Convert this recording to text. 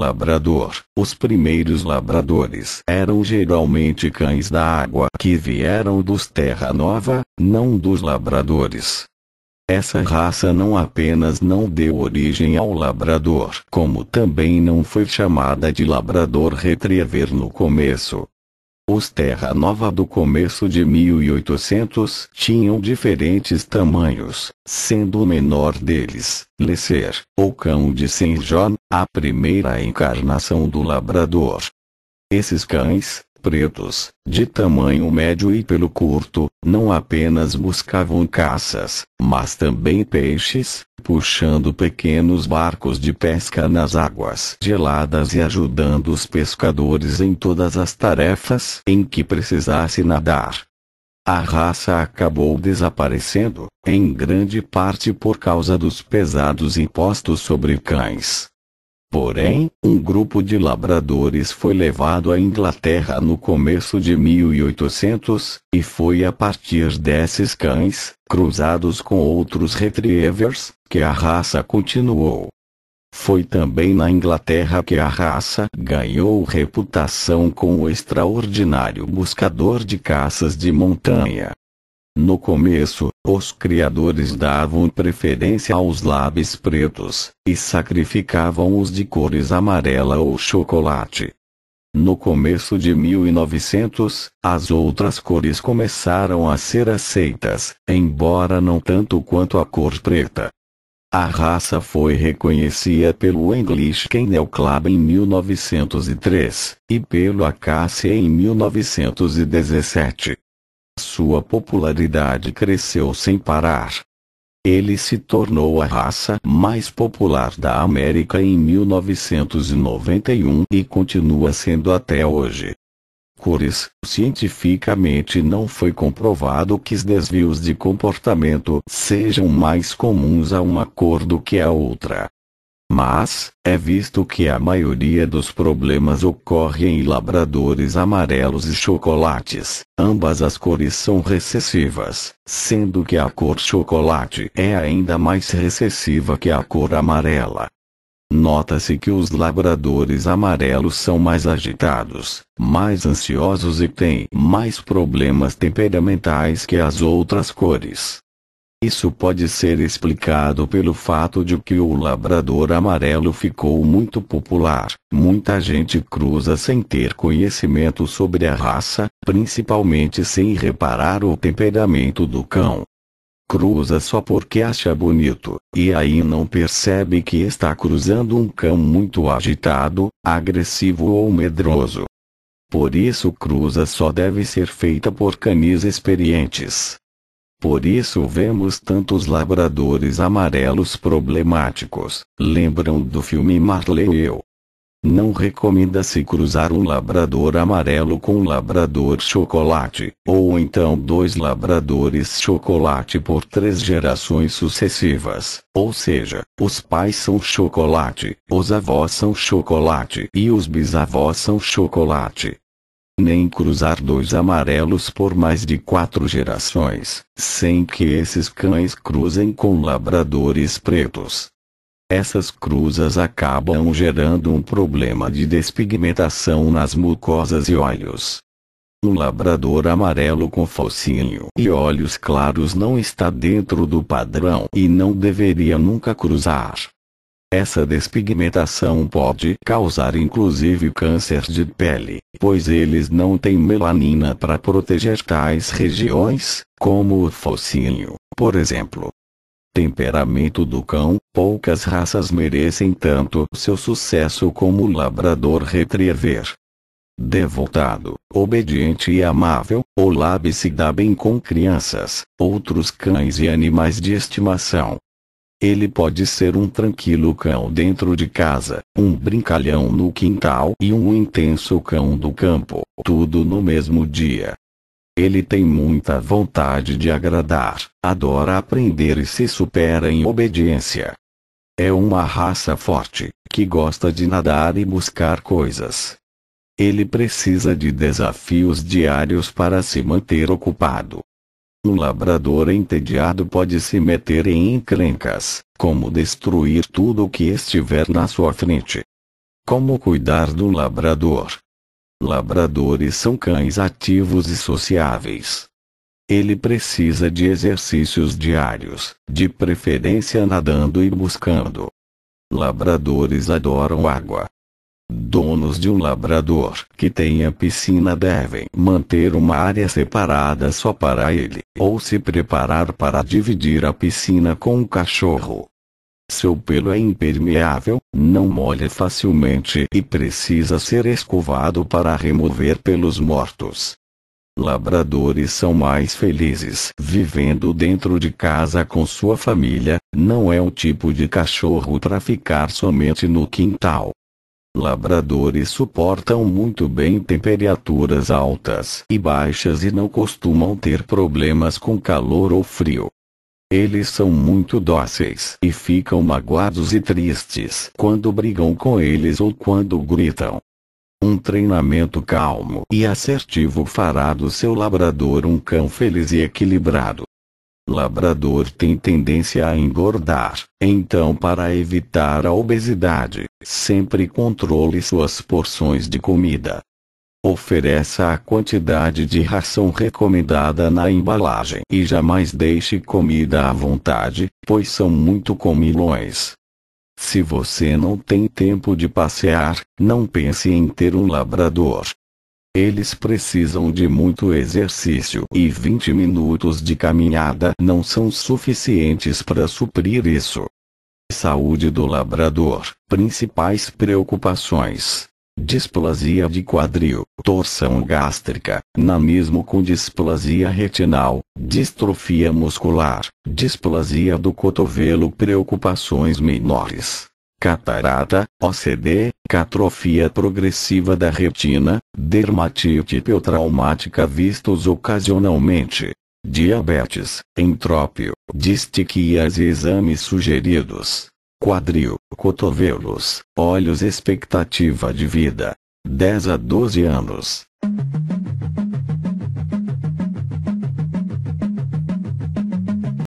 labrador. Os primeiros labradores eram geralmente cães da água que vieram dos Terra Nova, não dos labradores. Essa raça não apenas não deu origem ao labrador, como também não foi chamada de labrador retriever no começo, os Terra Nova do começo de 1800 tinham diferentes tamanhos, sendo o menor deles, Lesser, ou Cão de Saint John, a primeira encarnação do Labrador. Esses cães, pretos, de tamanho médio e pelo curto, não apenas buscavam caças, mas também peixes, puxando pequenos barcos de pesca nas águas geladas e ajudando os pescadores em todas as tarefas em que precisasse nadar. A raça acabou desaparecendo, em grande parte por causa dos pesados impostos sobre cães Porém, um grupo de labradores foi levado à Inglaterra no começo de 1800, e foi a partir desses cães, cruzados com outros retrievers, que a raça continuou. Foi também na Inglaterra que a raça ganhou reputação como extraordinário buscador de caças de montanha. No começo, os criadores davam preferência aos labes pretos, e sacrificavam os de cores amarela ou chocolate. No começo de 1900, as outras cores começaram a ser aceitas, embora não tanto quanto a cor preta. A raça foi reconhecida pelo English Kennel Club em 1903, e pelo Acacia em 1917 sua popularidade cresceu sem parar. Ele se tornou a raça mais popular da América em 1991 e continua sendo até hoje. Cores, cientificamente não foi comprovado que os desvios de comportamento sejam mais comuns a uma cor do que a outra. Mas, é visto que a maioria dos problemas ocorre em labradores amarelos e chocolates, ambas as cores são recessivas, sendo que a cor chocolate é ainda mais recessiva que a cor amarela. Nota-se que os labradores amarelos são mais agitados, mais ansiosos e têm mais problemas temperamentais que as outras cores. Isso pode ser explicado pelo fato de que o labrador amarelo ficou muito popular. Muita gente cruza sem ter conhecimento sobre a raça, principalmente sem reparar o temperamento do cão. Cruza só porque acha bonito, e aí não percebe que está cruzando um cão muito agitado, agressivo ou medroso. Por isso cruza só deve ser feita por canis experientes, por isso vemos tantos labradores amarelos problemáticos, lembram do filme Marley e eu. Não recomenda-se cruzar um labrador amarelo com um labrador chocolate, ou então dois labradores chocolate por três gerações sucessivas, ou seja, os pais são chocolate, os avós são chocolate e os bisavós são chocolate, nem cruzar dois amarelos por mais de quatro gerações, sem que esses cães cruzem com labradores pretos. Essas cruzas acabam gerando um problema de despigmentação nas mucosas e olhos. Um labrador amarelo com focinho e olhos claros não está dentro do padrão e não deveria nunca cruzar. Essa despigmentação pode causar inclusive câncer de pele, pois eles não têm melanina para proteger tais regiões, como o focinho, por exemplo. Temperamento do cão: poucas raças merecem tanto seu sucesso como o labrador retriever. Devotado, obediente e amável, o lab se dá bem com crianças, outros cães e animais de estimação, ele pode ser um tranquilo cão dentro de casa, um brincalhão no quintal e um intenso cão do campo, tudo no mesmo dia. Ele tem muita vontade de agradar, adora aprender e se supera em obediência. É uma raça forte, que gosta de nadar e buscar coisas. Ele precisa de desafios diários para se manter ocupado. Um labrador entediado pode se meter em encrencas, como destruir tudo o que estiver na sua frente. Como cuidar do labrador? Labradores são cães ativos e sociáveis. Ele precisa de exercícios diários, de preferência nadando e buscando. Labradores adoram água, Donos de um labrador que tenha piscina devem manter uma área separada só para ele, ou se preparar para dividir a piscina com o cachorro. Seu pelo é impermeável, não molha facilmente e precisa ser escovado para remover pelos mortos. Labradores são mais felizes vivendo dentro de casa com sua família, não é um tipo de cachorro para ficar somente no quintal. Labradores suportam muito bem temperaturas altas e baixas e não costumam ter problemas com calor ou frio. Eles são muito dóceis e ficam magoados e tristes quando brigam com eles ou quando gritam. Um treinamento calmo e assertivo fará do seu labrador um cão feliz e equilibrado. Labrador tem tendência a engordar, então, para evitar a obesidade, sempre controle suas porções de comida. Ofereça a quantidade de ração recomendada na embalagem e jamais deixe comida à vontade, pois são muito comilões. Se você não tem tempo de passear, não pense em ter um labrador. Eles precisam de muito exercício e 20 minutos de caminhada não são suficientes para suprir isso. Saúde do labrador. Principais preocupações. Displasia de quadril, torção gástrica, nanismo com displasia retinal, distrofia muscular, displasia do cotovelo, preocupações menores catarata, OCD, catrofia progressiva da retina, dermatite traumática vistos ocasionalmente, diabetes, entrópio, distiquias e exames sugeridos, quadril, cotovelos, olhos expectativa de vida, 10 a 12 anos.